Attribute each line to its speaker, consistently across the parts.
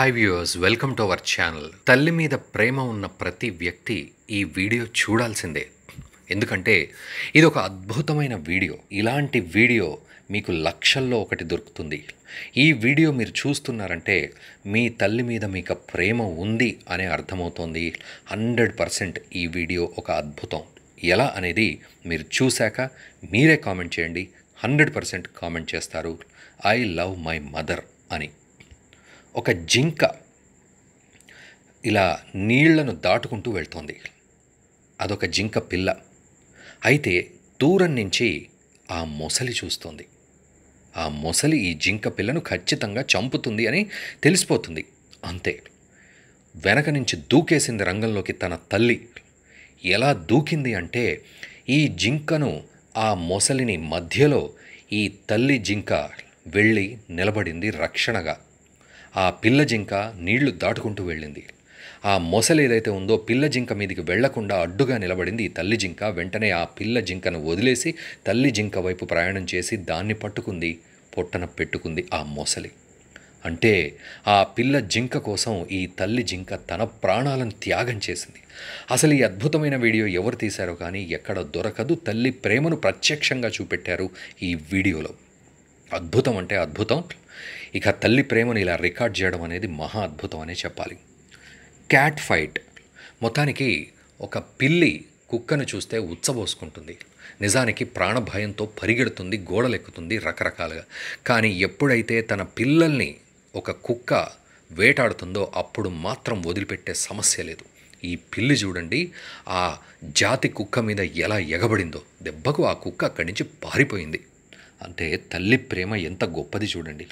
Speaker 1: hi viewers welcome to our channel తల్లి మీద ప్రేమ ఉన్న ప్రతి వ్యక్తి ఈ వీడియో చూడాల్సిందే ఎందుకంటే ఇది ఒక అద్భుతమైన వీడియో ఇలాంటి వీడియో మీకు లక్షల్లో ఒకటి దొరుకుతుంది ఈ వీడియో మీరు చూస్తున్నారంటే మీ తల్లి మీద మీకు ప్రేమ ఉంది అనే అర్థమవుతోంది హండ్రెడ్ పర్సెంట్ ఈ వీడియో ఒక అద్భుతం ఎలా అనేది మీరు చూశాక మీరే కామెంట్ చేయండి హండ్రెడ్ పర్సెంట్ కామెంట్ చేస్తారు ఐ లవ్ మై మదర్ అని ఒక జింక ఇలా నీళ్లను దాటుకుంటూ వెళ్తోంది అదొక జింక పిల్ల అయితే దూరం నుంచి ఆ మొసలి చూస్తోంది ఆ మొసలి ఈ జింక పిల్లను ఖచ్చితంగా చంపుతుంది అని తెలిసిపోతుంది అంతే వెనక నుంచి దూకేసింది రంగంలోకి తన తల్లి ఎలా దూకింది అంటే ఈ జింకను ఆ మొసలిని మధ్యలో ఈ తల్లి జింక వెళ్ళి నిలబడింది రక్షణగా ఆ పిల్ల జింక నీళ్లు దాటుకుంటూ వెళ్ళింది ఆ మొసలు ఏదైతే ఉందో పిల్ల జింక మీదికి వెళ్లకుండా అడ్డుగా నిలబడింది తల్లి జింక వెంటనే ఆ పిల్ల జింకను వదిలేసి తల్లి జింక వైపు ప్రయాణం చేసి దాన్ని పట్టుకుంది పొట్టన పెట్టుకుంది ఆ మొసలి అంటే ఆ పిల్ల జింక కోసం ఈ తల్లి జింక తన ప్రాణాలను త్యాగం చేసింది అసలు ఈ అద్భుతమైన వీడియో ఎవరు తీశారో కానీ ఎక్కడ దొరకదు తల్లి ప్రేమను ప్రత్యక్షంగా చూపెట్టారు ఈ వీడియోలో అద్భుతం అంటే అద్భుతం ఇక తల్లి ప్రేమను ఇలా రికార్డ్ చేయడం అనేది మహా అద్భుతం అనే చెప్పాలి క్యాట్ ఫైట్ మొత్తానికి ఒక పిల్లి కుక్కను చూస్తే ఉత్సవోసుకుంటుంది నిజానికి ప్రాణభయంతో పరిగెడుతుంది గోడలెక్కుతుంది రకరకాలుగా కానీ ఎప్పుడైతే తన పిల్లల్ని ఒక కుక్క వేటాడుతుందో అప్పుడు మాత్రం వదిలిపెట్టే సమస్య లేదు ఈ పిల్లి చూడండి ఆ జాతి కుక్క మీద ఎలా ఎగబడిందో దెబ్బకు ఆ కుక్క అక్కడి నుంచి పారిపోయింది అంటే తల్లి ప్రేమ ఎంత గొప్పది చూడండి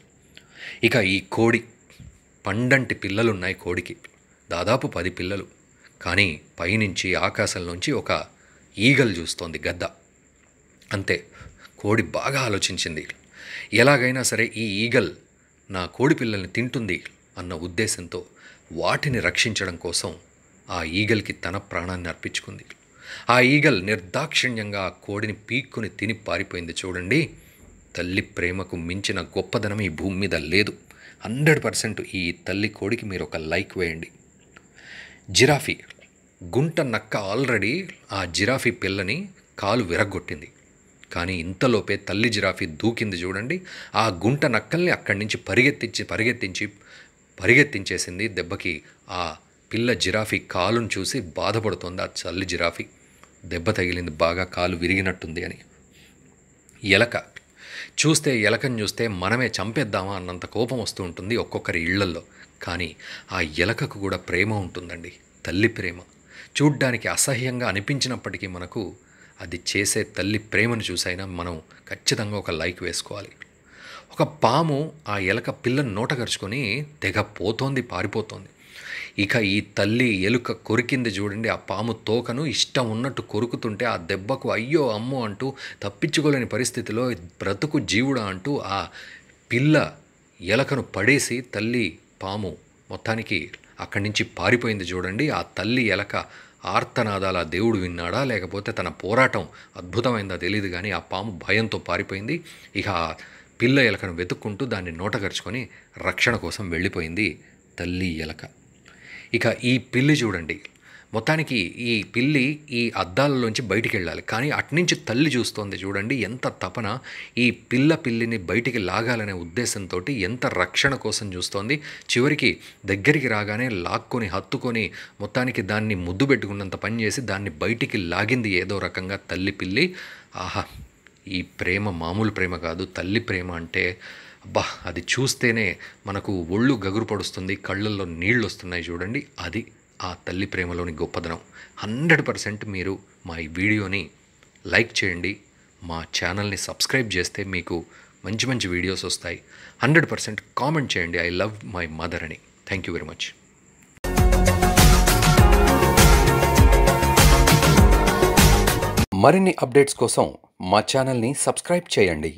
Speaker 1: ఇక ఈ కోడి పండంటి పిల్లలు ఉన్నాయి కోడికి దాదాపు పది పిల్లలు కానీ పైనుంచి ఆకాశం నుంచి ఒక ఈగలు చూస్తోంది గద్ద అంతే కోడి బాగా ఆలోచించింది ఎలాగైనా సరే ఈ ఈగల్ నా కోడి పిల్లల్ని తింటుంది అన్న ఉద్దేశంతో వాటిని రక్షించడం కోసం ఆ ఈగల్కి తన ప్రాణాన్ని అర్పించుకుంది ఆ ఈగల్ నిర్దాక్షిణ్యంగా ఆ కోడిని పీక్కుని తిని పారిపోయింది చూడండి తల్లి ప్రేమకు మించిన గొప్పదనం ఈ భూమి మీద లేదు హండ్రెడ్ పర్సెంట్ ఈ తల్లి కోడికి మీరు ఒక లైక్ వేయండి జిరాఫీ గుంట నక్క ఆల్రెడీ ఆ జిరాఫీ పిల్లని కాలు విరగొట్టింది కానీ ఇంతలోపే తల్లి జిరాఫీ దూకింది చూడండి ఆ గుంట నక్కల్ని అక్కడి నుంచి పరిగెత్తించి పరిగెత్తించి పరిగెత్తించేసింది దెబ్బకి ఆ పిల్ల జిరాఫీ కాలును చూసి బాధపడుతోంది ఆ తల్లి జిరాఫీ దెబ్బ తగిలింది బాగా కాలు విరిగినట్టుంది అని ఎలక చూస్తే ఎలకని చూస్తే మనమే చంపేద్దామా అన్నంత కోపం వస్తూ ఉంటుంది ఒక్కొక్కరి ఇళ్లల్లో కానీ ఆ ఎలకకు కూడా ప్రేమ ఉంటుందండి తల్లి ప్రేమ చూడ్డానికి అసహ్యంగా అనిపించినప్పటికీ మనకు అది చేసే తల్లి ప్రేమను చూసైనా మనం ఖచ్చితంగా ఒక లైక్ వేసుకోవాలి ఒక పాము ఆ ఎలక పిల్లను నోటగరుచుకొని తెగ పోతోంది పారిపోతోంది ఇక ఈ తల్లి ఎలుక కొరికింది చూడండి ఆ పాము తోకను ఇష్టం ఉన్నట్టు కొరుకుతుంటే ఆ దెబ్బకు అయ్యో అమ్మో అంటూ తప్పించుకోలేని పరిస్థితిలో బ్రతుకు జీవుడా అంటూ ఆ పిల్ల ఎలకను పడేసి తల్లి పాము మొత్తానికి అక్కడి నుంచి పారిపోయింది చూడండి ఆ తల్లి ఎలక ఆర్తనాదాల దేవుడు విన్నాడా లేకపోతే తన పోరాటం అద్భుతమైందా తెలియదు కానీ ఆ పాము భయంతో పారిపోయింది ఇక ఆ పిల్ల ఎలకను వెతుక్కుంటూ దాన్ని నోటగరుచుకొని రక్షణ కోసం వెళ్ళిపోయింది తల్లి ఎలక ఇక ఈ పిల్లి చూడండి మొత్తానికి ఈ పిల్లి ఈ అద్దాలలోంచి బయటికి వెళ్ళాలి కానీ అట్నుంచి తల్లి చూస్తోంది చూడండి ఎంత తపన ఈ పిల్ల పిల్లిని బయటికి లాగాలనే ఉద్దేశంతో ఎంత రక్షణ కోసం చూస్తోంది చివరికి దగ్గరికి రాగానే లాక్కొని హత్తుకొని మొత్తానికి దాన్ని ముద్దు పెట్టుకున్నంత పని చేసి దాన్ని బయటికి లాగింది ఏదో రకంగా తల్లి పిల్లి ఆహా ఈ ప్రేమ మామూలు ప్రేమ కాదు తల్లి ప్రేమ అంటే అబ్బా అది చూస్తేనే మనకు ఒళ్ళు గగురు పడుస్తుంది కళ్ళల్లో నీళ్ళు వస్తున్నాయి చూడండి అది ఆ తల్లి ప్రేమలోని గొప్పదనం హండ్రెడ్ పర్సెంట్ మీరు మా ఈ వీడియోని లైక్ చేయండి మా ఛానల్ని సబ్స్క్రైబ్ చేస్తే మీకు మంచి మంచి వీడియోస్ వస్తాయి హండ్రెడ్ పర్సెంట్ కామెంట్ చేయండి ఐ లవ్ మై మదర్ అని థ్యాంక్ యూ వెరీ మచ్ మరిన్ని అప్డేట్స్ కోసం మా ఛానల్ని సబ్స్క్రైబ్ చేయండి